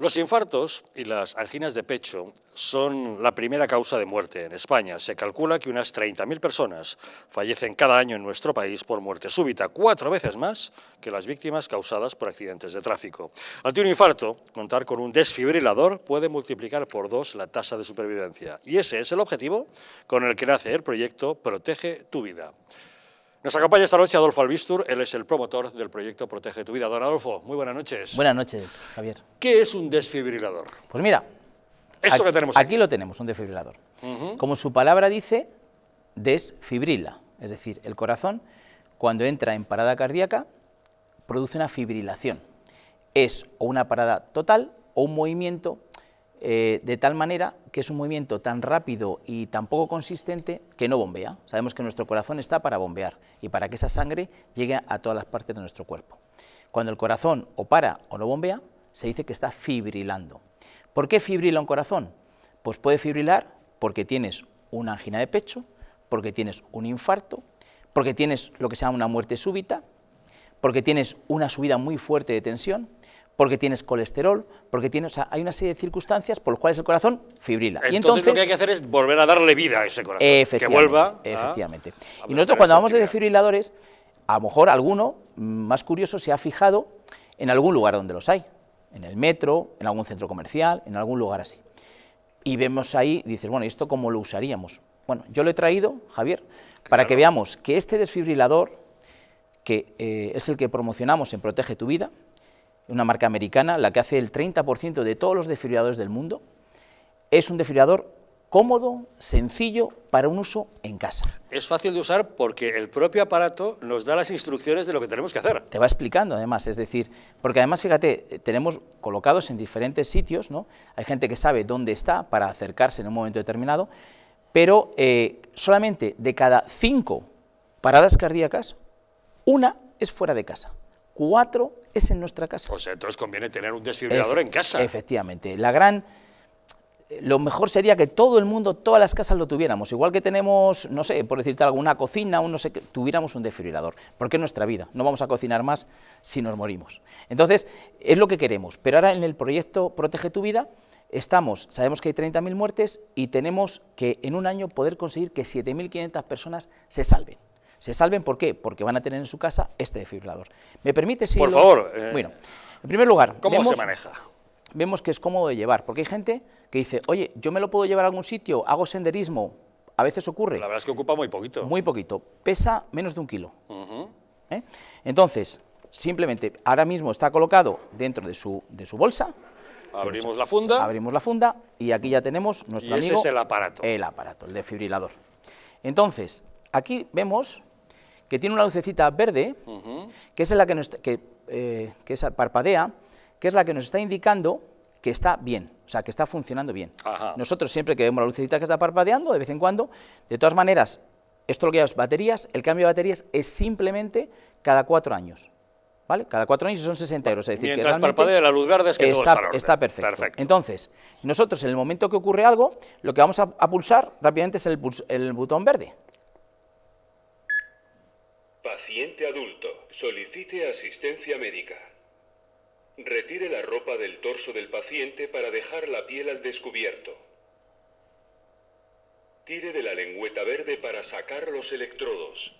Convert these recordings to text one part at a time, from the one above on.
Los infartos y las anginas de pecho son la primera causa de muerte en España. Se calcula que unas 30.000 personas fallecen cada año en nuestro país por muerte súbita, cuatro veces más que las víctimas causadas por accidentes de tráfico. Ante un infarto, contar con un desfibrilador puede multiplicar por dos la tasa de supervivencia. Y ese es el objetivo con el que nace el proyecto Protege tu vida. Nos acompaña esta noche Adolfo Albistur, él es el promotor del proyecto Protege tu Vida. Don Adolfo, muy buenas noches. Buenas noches, Javier. ¿Qué es un desfibrilador? Pues mira, esto aquí, que tenemos aquí. lo tenemos, un desfibrilador. Como su palabra dice, desfibrila, es decir, el corazón cuando entra en parada cardíaca produce una fibrilación. Es o una parada total o un movimiento eh, de tal manera que es un movimiento tan rápido y tan poco consistente que no bombea. Sabemos que nuestro corazón está para bombear y para que esa sangre llegue a todas las partes de nuestro cuerpo. Cuando el corazón o para o no bombea, se dice que está fibrilando. ¿Por qué fibrila un corazón? Pues puede fibrilar porque tienes una angina de pecho, porque tienes un infarto, porque tienes lo que se llama una muerte súbita, porque tienes una subida muy fuerte de tensión, porque tienes colesterol, porque tienes, o sea, hay una serie de circunstancias por las cuales el corazón fibrila. Entonces, y entonces lo que hay que hacer es volver a darle vida a ese corazón, que vuelva. Efectivamente. y nosotros cuando hablamos de desfibriladores, a lo mejor alguno más curioso se ha fijado en algún lugar donde los hay, en el metro, en algún centro comercial, en algún lugar así. Y vemos ahí, dices, bueno, ¿y esto cómo lo usaríamos? Bueno, yo lo he traído, Javier, para que veamos que este desfibrilador, que eh, es el que promocionamos en Protege tu Vida, una marca americana, la que hace el 30% de todos los desfibriladores del mundo, es un desfibrilador cómodo, sencillo, para un uso en casa. Es fácil de usar porque el propio aparato nos da las instrucciones de lo que tenemos que hacer. Te va explicando además, es decir, porque además fíjate, tenemos colocados en diferentes sitios, ¿no? hay gente que sabe dónde está para acercarse en un momento determinado, pero eh, solamente de cada cinco paradas cardíacas, una es fuera de casa, cuatro es en nuestra casa. O sea, entonces conviene tener un desfibrilador en casa. Efectivamente. La gran lo mejor sería que todo el mundo, todas las casas lo tuviéramos. Igual que tenemos, no sé, por decirte alguna cocina, un no sé qué, tuviéramos un desfibrilador. Porque es nuestra vida, no vamos a cocinar más si nos morimos. Entonces, es lo que queremos. Pero ahora en el proyecto Protege tu Vida, estamos, sabemos que hay 30.000 muertes y tenemos que en un año poder conseguir que 7.500 personas se salven se salven. ¿Por qué? Porque van a tener en su casa este desfibrilador. ¿Me permite si Por favor. Eh, bueno, en primer lugar... ¿Cómo se maneja? Vemos que es cómodo de llevar, porque hay gente que dice, oye, yo me lo puedo llevar a algún sitio, hago senderismo, a veces ocurre. La verdad es que ocupa muy poquito. Muy poquito, pesa menos de un kilo. ¿Eh? Entonces, simplemente, ahora mismo está colocado dentro de su, de su bolsa, Abrimos la funda. Abrimos la funda y aquí ya tenemos nuestro y ese es el aparato. El aparato, el defibrilador. Entonces, aquí vemos que tiene una lucecita verde, que es la que, nos, que, eh, parpadea, que es la que nos está indicando que está bien, o sea, que está funcionando bien. Nosotros siempre que vemos la lucecita que está parpadeando, de vez en cuando, de todas maneras, esto lo que es baterías, el cambio de baterías es simplemente cada cuatro años. ¿Vale? Cada cuatro años son 60 euros. Es decir, Mientras parpadee la luz verde es que está, todo está, está perfecto. Entonces, nosotros en el momento que ocurre algo, lo que vamos a, pulsar rápidamente es el, el botón verde adulto, solicite asistencia médica. Retire la ropa del torso del paciente para dejar la piel al descubierto. Tire de la lengüeta verde para sacar los electrodos.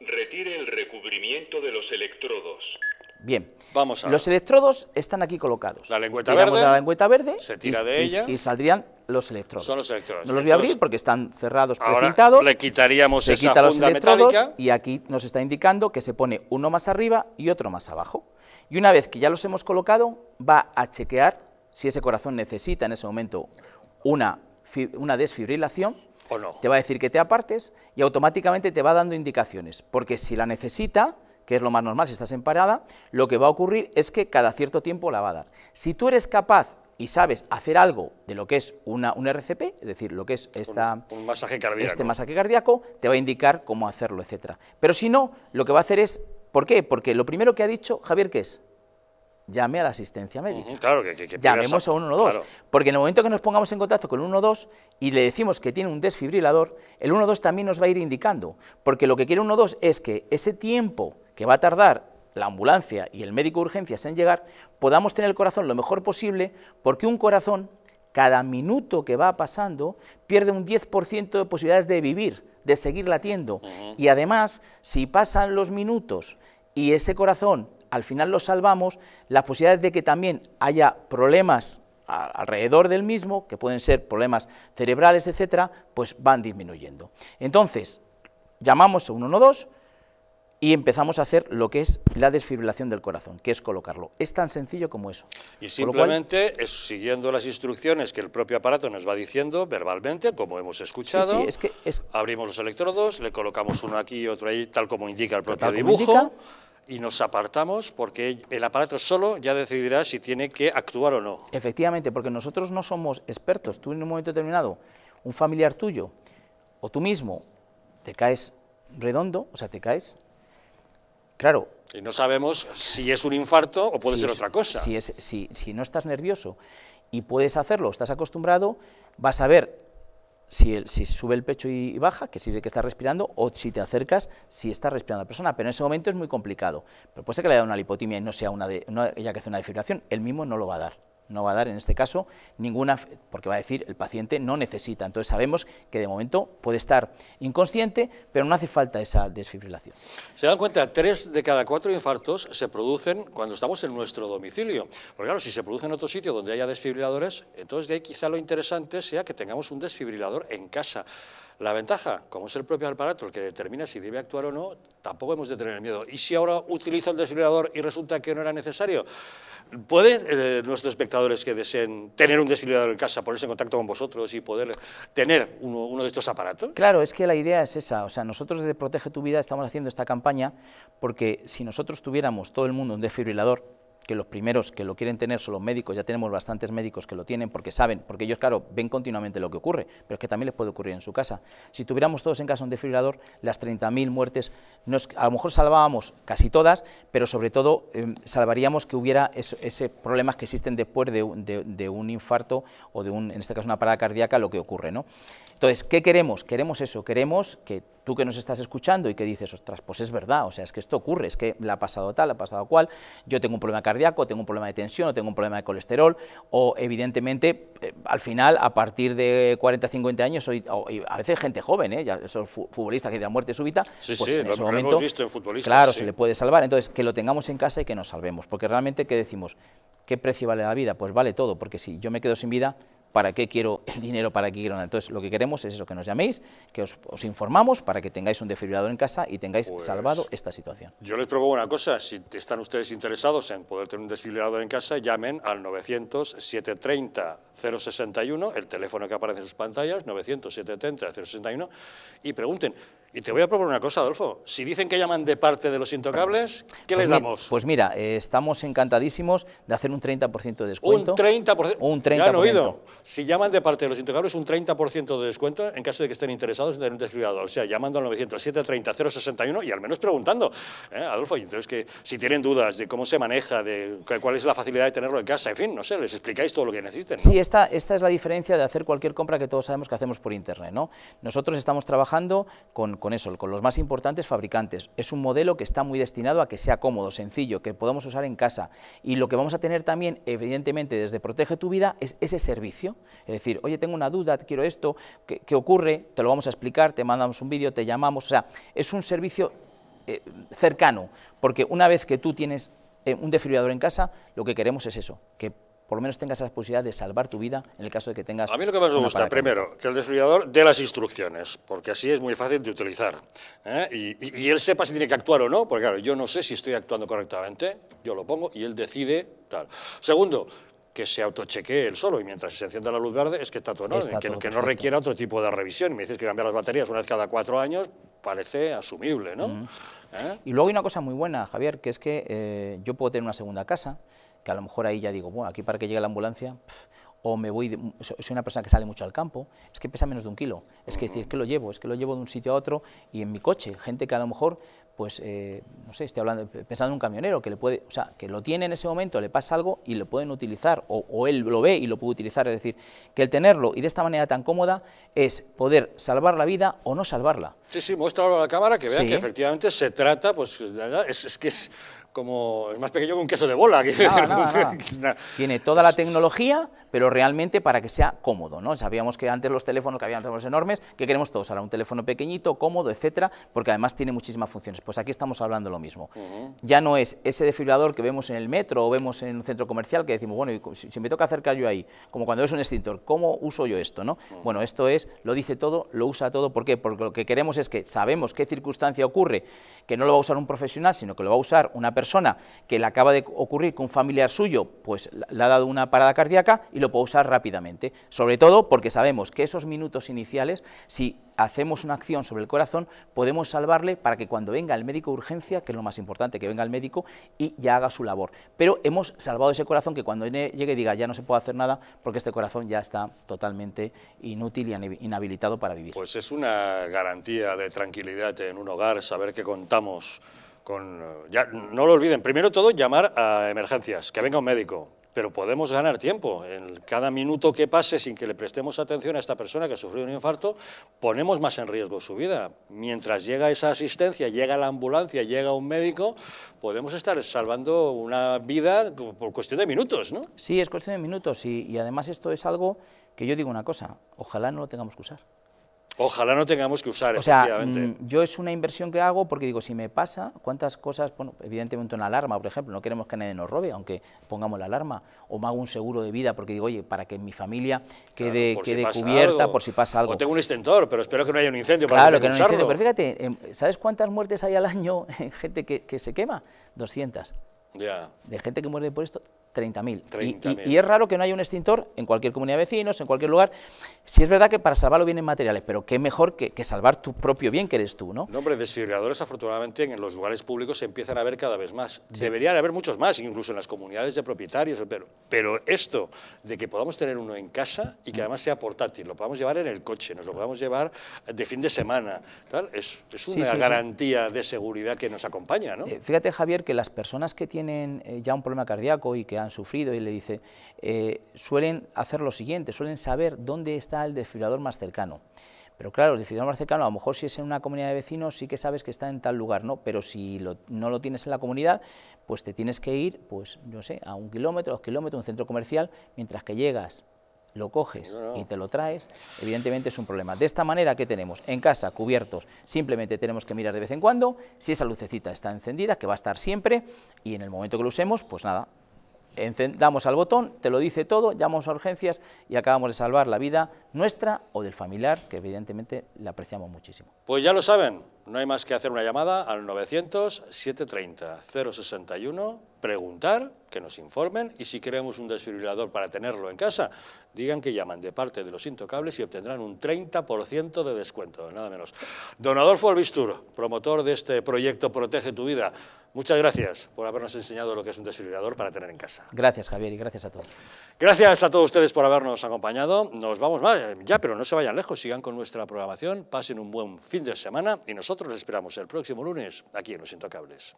Retire el recubrimiento de los electrodos. Bien. Vamos Los electrodos están aquí colocados. La lengüeta verde. la lengüeta verde. Se tira de ella. Y, saldrían los electrodos. Son los electrodos. No los voy a abrir porque están cerrados, precintados. Ahora le quitaríamos esa electrodos Y aquí nos está indicando que se pone uno más arriba y otro más abajo. Y una vez que ya los hemos colocado, va a chequear si ese corazón necesita en ese momento una, una desfibrilación. O no. Te va a decir que te apartes y automáticamente te va dando indicaciones. Porque si la necesita que es lo más normal si estás en parada, lo que va a ocurrir es que cada cierto tiempo la va a dar. Si tú eres capaz y sabes hacer algo de lo que es una, un RCP, es decir, lo que es esta, este masaje cardíaco, te va a indicar cómo hacerlo, etc. Pero si no, lo que va a hacer es, ¿por qué? Porque lo primero que ha dicho Javier, ¿qué es? llame a la asistencia médica. que, Llamemos a, 112, porque en el momento que nos pongamos en contacto con el 112 y le decimos que tiene un desfibrilador, el 112 también nos va a ir indicando, porque lo que quiere el 112 es que ese tiempo que va a tardar la ambulancia y el médico de urgencias en llegar, podamos tener el corazón lo mejor posible, porque un corazón, cada minuto que va pasando, pierde un 10% de posibilidades de vivir, de seguir latiendo. Y además, si pasan los minutos y ese corazón al final lo salvamos, las posibilidades de que también haya problemas alrededor del mismo, que pueden ser problemas cerebrales, etcétera, pues van disminuyendo. Entonces, llamamos a 112 y empezamos a hacer lo que es la desfibrilación del corazón, que es colocarlo. Es tan sencillo como eso. Y simplemente siguiendo las instrucciones que el propio aparato nos va diciendo verbalmente, como hemos escuchado, sí, es que abrimos los electrodos, le colocamos uno aquí y otro ahí, tal como indica el propio dibujo y nos apartamos porque el aparato solo ya decidirá si tiene que actuar o no. Efectivamente, porque nosotros no somos expertos. Tú en un momento determinado, un familiar tuyo o tú mismo te caes redondo, o sea, te caes. Claro. Y no sabemos si es un infarto o puede ser otra cosa. Si, si, si no estás nervioso y puedes hacerlo, estás acostumbrado, vas a ver si, si sube el pecho y baja, que sirve que está respirando, o si te acercas, si está respirando la persona, pero en ese momento es muy complicado. Pero puede ser que le haya dado una lipotimia y no sea una de, ella que hace una defibrilación, él mismo no lo va a dar no va a dar en este caso ninguna, porque va a decir el paciente no necesita. Entonces sabemos que de momento puede estar inconsciente, pero no hace falta esa desfibrilación. Se dan cuenta, tres de cada cuatro infartos se producen cuando estamos en nuestro domicilio. Porque claro, si se produce en otro sitio donde haya desfibriladores, entonces de ahí quizá lo interesante sea que tengamos un desfibrilador en casa. La ventaja, como es el propio aparato el que determina si debe actuar o no, tampoco hemos de tener miedo. ¿Y si ahora utiliza el desfibrilador y resulta que no era necesario? ¿Pueden eh, nuestros espectadores que deseen tener un desfibrilador en casa, ponerse en contacto con vosotros y poder tener uno, uno de estos aparatos? Claro, es que la idea es esa. O sea, nosotros de Protege tu Vida estamos haciendo esta campaña porque si nosotros tuviéramos todo el mundo un desfibrilador, que los primeros que lo quieren tener son los médicos, ya tenemos bastantes médicos que lo tienen porque saben, porque ellos, claro, ven continuamente lo que ocurre, pero es que también les puede ocurrir en su casa. Si tuviéramos todos en casa un defibrilador, las 30.000 muertes, a lo mejor salvábamos casi todas, pero sobre todo eh, salvaríamos que hubiera ese problemas que existen después de, un infarto o de un, en este caso una parada cardíaca, lo que ocurre, ¿no? Entonces, ¿qué queremos? Queremos eso, queremos que tú que nos estás escuchando y que dices, ostras, pues es verdad, o sea, es que esto ocurre, es que le ha pasado tal, ha pasado cual, yo tengo un problema cardíaco, ...o tengo un problema de tensión o tengo un problema de colesterol o evidentemente eh, al final a partir de 40, 50 años soy, a veces gente joven, eh, ya futbolistas que de muerte súbita, pues en ese momento claro, se le puede salvar, entonces que lo tengamos en casa y que nos salvemos, porque realmente ¿qué decimos? ¿Qué precio vale la vida? Pues vale todo, porque si yo me quedo sin vida, ¿para qué quiero el dinero? ¿Para qué quiero nada? Entonces, lo que queremos es eso, que nos llaméis, que os, informamos para que tengáis un defibrilador en casa y tengáis pues salvado esta situación. Yo les propongo una cosa, si están ustedes interesados en poder tener un desfibrilador en casa, llamen al 900-730-061, el teléfono que aparece en sus pantallas, 900-730-061, y pregunten, y te voy a proponer una cosa, Adolfo. Si dicen que llaman de parte de los intocables, ¿qué pues les damos? pues mira, eh, estamos encantadísimos de hacer un 30% de descuento. ¿Un 30%? Un 30%. ¿Ya han oído? Si llaman de parte de los intocables, un 30% de descuento en caso de que estén interesados en tener un desfibrilador. O sea, llamando al 907 30 y al menos preguntando. ¿Eh, Adolfo, entonces que si tienen dudas de cómo se maneja, de cuál es la facilidad de tenerlo en casa, en fin, no sé, les explicáis todo lo que necesiten. Sí, esta, esta es la diferencia de hacer cualquier compra que todos sabemos que hacemos por Internet. ¿no? Nosotros estamos trabajando con con eso, con los más importantes fabricantes. Es un modelo que está muy destinado a que sea cómodo, sencillo, que podamos usar en casa. Y lo que vamos a tener también, evidentemente, desde Protege tu Vida, es ese servicio. Es decir, oye, tengo una duda, quiero esto, ¿qué, ocurre? Te lo vamos a explicar, te mandamos un vídeo, te llamamos. O sea, es un servicio eh, cercano, porque una vez que tú tienes eh, un desfibrilador en casa, lo que queremos es eso, que por lo menos tengas esa posibilidad de salvar tu vida en el caso de que tengas... A mí lo que más me gusta, primero, que el desfibrilador dé las instrucciones, porque así es muy fácil de utilizar. ¿eh? Y, él sepa si tiene que actuar o no, porque claro, yo no sé si estoy actuando correctamente, yo lo pongo y él decide tal. Segundo, que se autochequee él solo y mientras se encienda la luz verde es que está todo en que, no requiera otro tipo de revisión. Me dices que cambiar las baterías una vez cada cuatro años, parece asumible, ¿no? ¿Eh? Y luego hay una cosa muy buena, Javier, que es que eh, yo puedo tener una segunda casa, que a lo mejor ahí ya digo, bueno, aquí para que llegue la ambulancia, o me voy, soy una persona que sale mucho al campo, es que pesa menos de un kilo, es que decir, que lo llevo, es que lo llevo de un sitio a otro y en mi coche, gente que a lo mejor, pues, eh, no sé, estoy hablando, eh, pensando en un camionero, que le puede, o sea, que lo tiene en ese momento, le pasa algo y lo pueden utilizar, o, él lo ve y lo puede utilizar, es decir, que el tenerlo y de esta manera tan cómoda es poder salvar la vida o no salvarla. Sí, sí, muéstralo a la cámara que vean que efectivamente se trata, pues, es, es que es como es más pequeño que un queso de bola. Tiene toda la tecnología, pero realmente para que sea cómodo, ¿no? Sabíamos que antes los teléfonos que habían teléfonos enormes, que queremos todos ahora un teléfono pequeñito, cómodo, etcétera, porque además tiene muchísimas funciones. Pues aquí estamos hablando lo mismo. Ya no es ese desfibrilador que vemos en el metro o vemos en un centro comercial que decimos, bueno, si, me toca acercar yo ahí, como cuando es un extintor, ¿cómo uso yo esto, no? Bueno, esto es lo dice todo, lo usa todo, ¿por qué? Porque lo que queremos es que sabemos qué circunstancia ocurre, que no lo va a usar un profesional, sino que lo va a usar una persona persona que le acaba de ocurrir con un familiar suyo pues, le ha dado una parada cardíaca y lo puede usar rápidamente, sobre todo porque sabemos que esos minutos iniciales, si hacemos una acción sobre el corazón, podemos salvarle para que cuando venga el médico de urgencia, que es lo más importante, que venga el médico y ya haga su labor. Pero hemos salvado ese corazón que cuando llegue diga ya no se puede hacer nada porque este corazón ya está totalmente inútil y inhabilitado para vivir. Pues es una garantía de tranquilidad en un hogar saber que contamos con, eh, ya, no lo olviden, primero todo llamar a emergencias, que venga un médico, pero podemos ganar tiempo. En cada minuto que pase sin que le prestemos atención a esta persona que ha sufrido un infarto, ponemos más en riesgo su vida. Mientras llega esa asistencia, llega la ambulancia, llega un médico, podemos estar salvando una vida por cuestión de minutos, ¿no? Sí, es cuestión de minutos y además esto es algo que yo digo una cosa, ojalá no lo tengamos que usar. Ojalá no tengamos que usar, o sea, mm, yo es una inversión que hago porque digo, si me pasa, ¿cuántas cosas? Bueno, evidentemente una alarma, por ejemplo, no queremos que nadie nos robe, aunque pongamos la alarma, o me hago un seguro de vida porque digo, oye, para que mi familia quede, cubierta por si pasa algo. O tengo un extintor, pero espero que no haya un incendio para claro, que no haya un incendio, pero fíjate, em, ¿sabes cuántas muertes hay al año en gente que, se quema? 200. Ya. De gente que muere por esto, 30.000. y, es raro que no haya un extintor en cualquier comunidad de vecinos, en cualquier lugar. Si es verdad que para salvarlo vienen materiales, pero qué mejor que, que, salvar tu propio bien que eres tú, ¿no? No, hombre, desfibriladores afortunadamente en los lugares públicos se empiezan a ver cada vez más. Deberían haber muchos más, incluso en las comunidades de propietarios, pero, pero esto de que podamos tener uno en casa y que mm. además sea portátil, lo podamos llevar en el coche, nos lo podamos llevar de fin de semana, tal, es, es una garantía de seguridad que nos acompaña, ¿no? Eh, fíjate, Javier, que las personas que tienen eh, ya un problema cardíaco y que han sufrido y le dice, eh, suelen hacer lo siguiente, suelen saber dónde está el desfibrilador más cercano. Pero claro, el desfibrilador más cercano, a lo mejor si es en una comunidad de vecinos, sí que sabes que está en tal lugar, ¿no? Pero si no lo tienes en la comunidad, pues te tienes que ir, pues, no sé, a un kilómetro, dos kilómetros, un centro comercial, mientras que llegas lo coges y te lo traes, evidentemente es un problema. De esta manera, ¿qué tenemos? En casa, cubiertos, simplemente tenemos que mirar de vez en cuando, si esa lucecita está encendida, que va a estar siempre, y en el momento que lo usemos, pues nada, encendamos al botón, te lo dice todo, llamamos a urgencias y acabamos de salvar la vida nuestra o del familiar, que evidentemente le apreciamos muchísimo. Pues ya lo saben, no hay más que hacer una llamada al 900 730 061 preguntar, que nos informen y si queremos un desfibrilador para tenerlo en casa, digan que llaman de parte de los intocables y obtendrán un 30% de descuento, nada menos. Don Adolfo Albistur, promotor de este proyecto Protege tu Vida, muchas gracias por habernos enseñado lo que es un desfibrilador para tener en casa. Gracias Javier y gracias a todos. Gracias a todos ustedes por habernos acompañado, nos vamos ya, pero no se vayan lejos, sigan con nuestra programación, pasen un buen fin de semana y nosotros les esperamos el próximo lunes aquí en Los Intocables.